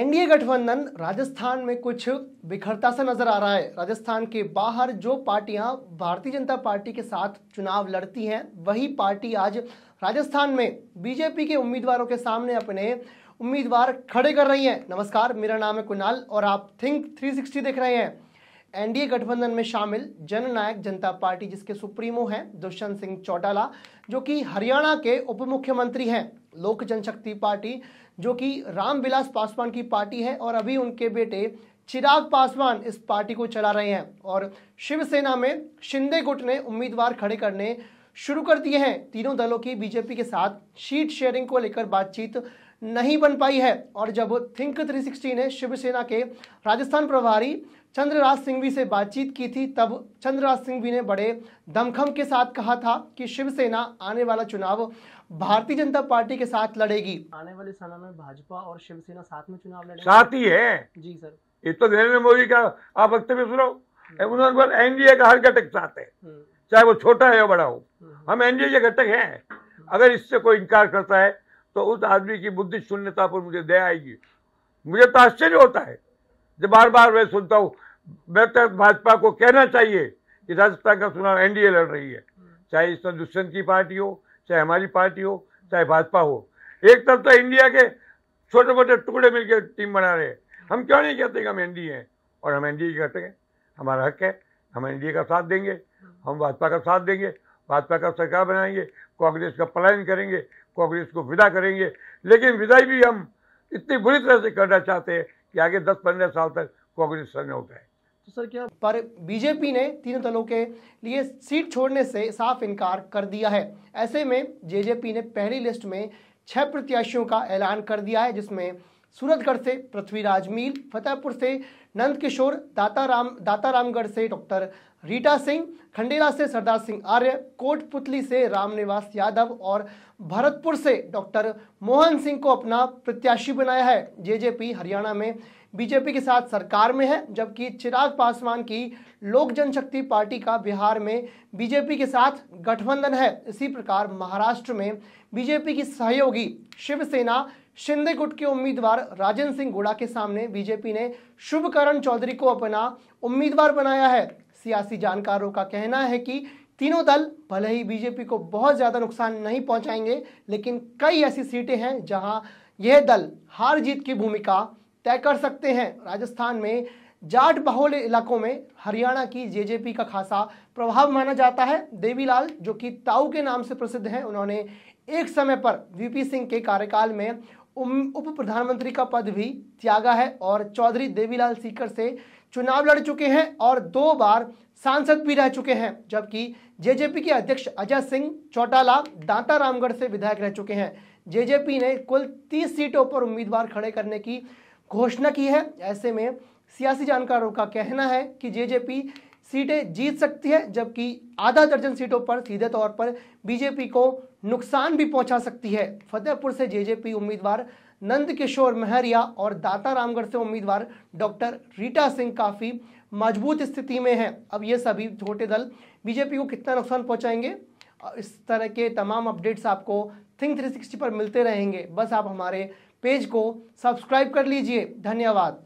NDA गठबंधन राजस्थान में कुछ बिखरता सा नजर आ रहा है राजस्थान के बाहर जो पार्टियां भारतीय जनता पार्टी के साथ चुनाव लड़ती हैं वही पार्टी आज राजस्थान में बीजेपी के उम्मीदवारों के सामने अपने उम्मीदवार खड़े कर रही हैं नमस्कार मेरा नाम है कुणाल और आप थिंक 360 देख रहे हैं एनडीए गठबंधन में शामिल जननायक जनता पार्टी जिसके सुप्रीमो हैं दुष्यंत सिंह चौटाला जो कि हरियाणा के उप मुख्यमंत्री हैं लोक जनशक्ति पार्टी जो कि रामविलास पासवान की पार्टी है और अभी उनके बेटे चिराग पासवान इस पार्टी को चला रहे हैं और शिवसेना में शिंदे गुट ने उम्मीदवार खड़े करने शुरू कर दिए हैं तीनों दलों की बीजेपी के साथ सीट शेयरिंग को लेकर बातचीत नहीं बन पाई है और जब थिंक 360 ने शिवसेना के राजस्थान प्रभारी चंद्रराज सिंघवी से बातचीत की थी तब चंद्रराज सिंघवी ने बड़े दमखम के साथ कहा था कि शिवसेना आने वाला चुनाव भारतीय जनता पार्टी के साथ लड़ेगी आने वाले समय में भाजपा और शिवसेना साथ में चुनाव लड़ेगी साथ ही है जी सर ये तो नरेंद्र मोदी का आप भी सुनो हम्म। एनडीए का हर घटक साथ है हम्म। चाहे वो छोटा है या बड़ा हो हम्म। हम एनडीए के घटक हैं अगर इससे कोई इनकार करता है तो उस आदमी की बुद्धि शून्यता पर मुझे दया आएगी मुझे तो आश्चर्य होता है जब बार बार मैं सुनता हूँ मैं तो भाजपा को कहना चाहिए कि राजस्थान का चुनाव एनडीए लड़ रही है चाहे इसमें दुष्यंत की पार्टी हो चाहे हमारी पार्टी हो चाहे भाजपा हो एक तरफ तो इंडिया के छोटे मोटे टुकड़े मिलकर टीम बना रहे हैं हम क्यों नहीं कहते कि हम एनडीए हैं और हम एनडीए कहते हैं हमारा हक है हम एनडीए का साथ देंगे हम भाजपा का साथ देंगे भाजपा का सरकार बनाएंगे कांग्रेस का पलायन करेंगे कांग्रेस को विदा करेंगे लेकिन विदाई भी हम इतनी बुरी तरह से करना चाहते हैं कि आगे दस पंद्रह साल तक कांग्रेस सर न उठाए तो सर क्या पर बीजेपी ने तीनों दलों के लिए सीट छोड़ने से साफ इनकार कर दिया है ऐसे में जेजेपी ने पहली लिस्ट में छह प्रत्याशियों का ऐलान कर दिया है जिसमें सूरतगढ़ से पृथ्वीराज मील फतेहपुर से नंद किशोर दाताराम दातारामगढ़ से डॉक्टर रीटा सिंह खंडेला से सरदार सिंह आर्य कोटपुतली से रामनिवास यादव और भरतपुर से डॉक्टर मोहन सिंह को अपना प्रत्याशी बनाया है जेजेपी हरियाणा में बीजेपी के साथ सरकार में है जबकि चिराग पासवान की लोक जनशक्ति पार्टी का बिहार में बीजेपी के साथ गठबंधन है इसी प्रकार महाराष्ट्र में बीजेपी की सहयोगी शिवसेना शिंदे गुट के उम्मीदवार राजन सिंह गोड़ा के सामने बीजेपी ने शुभकरण चौधरी को अपना उम्मीदवार बनाया है सियासी जानकारों का कहना है कि तीनों दल भले ही बीजेपी को बहुत ज़्यादा नुकसान नहीं पहुंचाएंगे लेकिन कई ऐसी सीटें हैं जहां यह दल हार जीत की भूमिका तय कर सकते हैं राजस्थान में जाट बहुल इलाकों में हरियाणा की जेजेपी का खासा प्रभाव माना जाता है देवीलाल जो कि ताऊ के नाम से प्रसिद्ध हैं उन्होंने एक समय पर वीपी सिंह के कार्यकाल में उप प्रधानमंत्री का पद भी त्यागा है और चौधरी देवीलाल सीकर से चुनाव लड़ चुके हैं और दो बार सांसद भी रह चुके हैं जबकि जेजेपी के अध्यक्ष अजय सिंह चौटाला दांता रामगढ़ से विधायक रह चुके हैं जेजेपी ने कुल 30 सीटों पर उम्मीदवार खड़े करने की घोषणा की है ऐसे में सियासी जानकारों का कहना है कि जेजेपी सीटें जीत सकती है जबकि आधा दर्जन सीटों पर सीधे तौर पर बीजेपी को नुकसान भी पहुंचा सकती है फतेहपुर से जेजेपी उम्मीदवार नंद किशोर महरिया और दाता रामगढ़ से उम्मीदवार डॉक्टर रीटा सिंह काफ़ी मजबूत स्थिति में हैं अब ये सभी छोटे दल बीजेपी को कितना नुकसान पहुंचाएंगे इस तरह के तमाम अपडेट्स आपको थिंक 360 पर मिलते रहेंगे बस आप हमारे पेज को सब्सक्राइब कर लीजिए धन्यवाद